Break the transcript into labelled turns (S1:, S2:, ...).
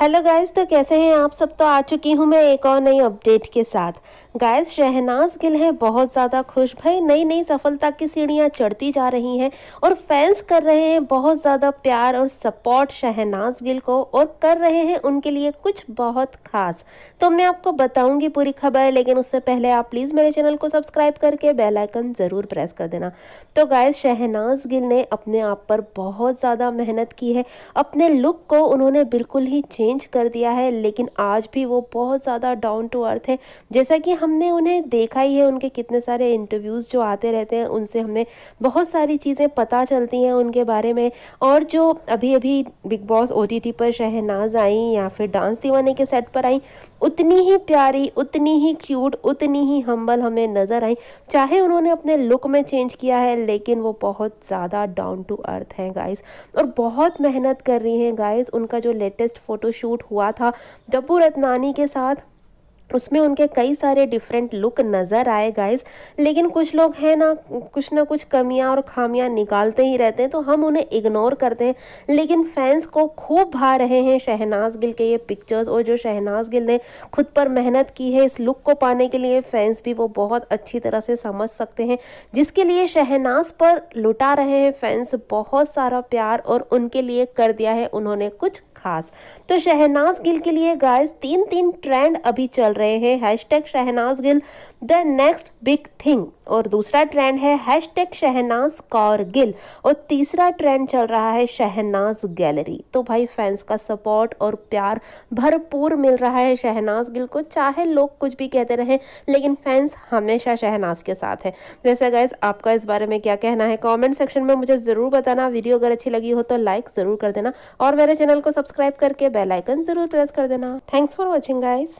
S1: hello guys तो कैसे हैं आप सब तो आ चुकी हूं मैं एक और नई अपडेट के साथ गाइस शहनाज गिल हैं बहुत ज़्यादा खुश भाई नई नई सफलता की सीढ़ियां चढ़ती जा रही हैं और फैंस कर रहे हैं बहुत ज़्यादा प्यार और सपोर्ट शहनाज गिल को और कर रहे हैं उनके लिए कुछ बहुत खास तो मैं आपको बताऊंगी पूरी खबर लेकिन उससे पहले आप प्लीज़ मेरे चैनल को सब्सक्राइब करके बेलाइकन ज़रूर प्रेस कर देना तो गायस शहनाज गिल ने अपने आप पर बहुत ज़्यादा मेहनत की है अपने लुक को उन्होंने बिल्कुल ही चेंज कर दिया है लेकिन आज भी वो बहुत ज़्यादा डाउन टू अर्थ है जैसा कि हमने उन्हें देखा ही है उनके कितने सारे इंटरव्यूज़ जो आते रहते हैं उनसे हमें बहुत सारी चीज़ें पता चलती हैं उनके बारे में और जो अभी अभी बिग बॉस ओ पर शहनाज आई या फिर डांस दीवाने के सेट पर आई उतनी ही प्यारी उतनी ही क्यूट उतनी ही हम्बल हमें नज़र आई चाहे उन्होंने अपने लुक में चेंज किया है लेकिन वो बहुत ज़्यादा डाउन टू अर्थ हैं गाइज और बहुत मेहनत कर रही हैं गाइज़ उनका जो लेटेस्ट फ़ोटो शूट हुआ था डब्बू रत्नानी के साथ उसमें उनके कई सारे डिफरेंट लुक नज़र आए गाइस लेकिन कुछ लोग हैं ना कुछ ना कुछ कमियां और खामियां निकालते ही रहते हैं तो हम उन्हें इग्नोर करते हैं लेकिन फैंस को खूब भा रहे हैं शहनाज गिल के ये पिक्चर्स और जो शहनाज गिल ने खुद पर मेहनत की है इस लुक को पाने के लिए फैंस भी वो बहुत अच्छी तरह से समझ सकते हैं जिसके लिए शहनाज पर लुटा रहे हैं फैंस बहुत सारा प्यार और उनके लिए कर दिया है उन्होंने कुछ खास तो शहनाज गिल के लिए गाइस तीन तीन ट्रेंड अभी चल रहे हैं tag Shehnaaz Gill the next big thing और दूसरा ट्रेंड है हैश टैग शहनाज कौर गिल और तीसरा ट्रेंड चल रहा है शहनाज गैलरी तो भाई फैंस का सपोर्ट और प्यार भरपूर मिल रहा है शहनाज गिल को चाहे लोग कुछ भी कहते रहें लेकिन फैंस हमेशा शहनाज के साथ है वैसे गैस आपका इस बारे में क्या कहना है कॉमेंट सेक्शन में मुझे ज़रूर बताना वीडियो अगर अच्छी लगी हो तो लाइक ज़रूर कर देना और मेरे चैनल को सब्सक्राइब सब्सक्राइब करके बेल आइकन जरूर प्रेस कर देना थैंक्स फॉर वॉचिंग गाइस